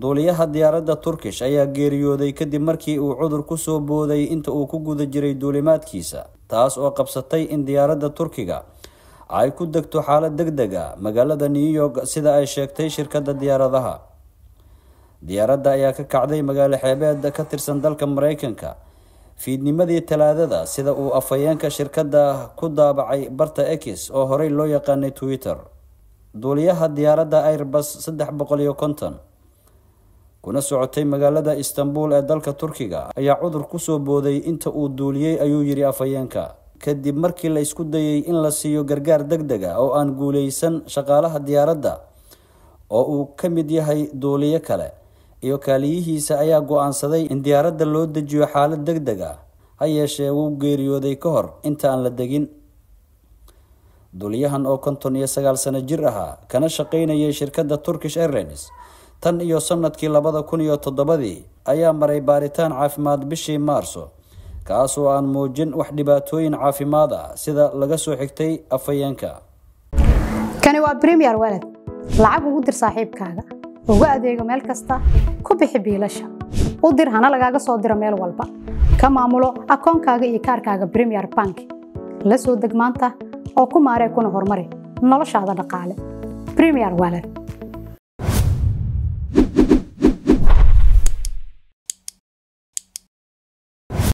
duuliyaha diyaaradda turkish ayaa geeriyooday kadib markii uu cudur ku soo booday inta uu ku guda jiray duulimaadkiisa taas oo qabsatay in diyaaradda turkiga ay ku degto xaalad deg dega ah magaalada new york sida ay sheegtay shirkadda diyaaradaha diyaaradda ayaa ka kacday magaalo xeebeed ka tirsan dalka mareykanka fiidnimadii talaadada sida uu afhayeenka shirkadda ku daabacay barta ekis oo horey loo yaqaanay twitter duuliyaha diyaaradda airbus saddex boqol iyo konton kuna socotay magaalada istanbul ee dalka turkiga ayaa cudur kusoo booday inta uu duuliyey ayuu yidhi afhayeenka kadib markii la isku dayey in la siiyo gargaar deg dega ah oo aan guuleysan shaqaalaha diyaaradda oo uu ka mid yahay duuliyo kale iyo kaaliyihiisa ayaa go-aansaday in diyaaradda loo dejiyo xaalad deg deg a ah, ha yeeshee wuu geeriyooday ka hor inta aan la degin duuliyahan oo konton iyo sagaal sano jir ahaa kana shaqaynayay shirkadda turkish airlines tan iyo sannadkii labada kun iyo toddobadii ayaa maray baaritaan caafimaad bishii maarso kaasoo aan muujin wax dhibaatooyin caafimaad ah sida laga soo xigtay afhayeenka kani waa premier weled lacag ugu dir saaxiibkaaga uga adeego meel kasta ku bixi biilasha u dir hana lagaaga soo diro meel walba ka maamulo akoonkaaga iyo kaarkaaga premier bank la soo deg maanta oo ku maaree kuna horumari noloshaada dhaqaale bremiyer weled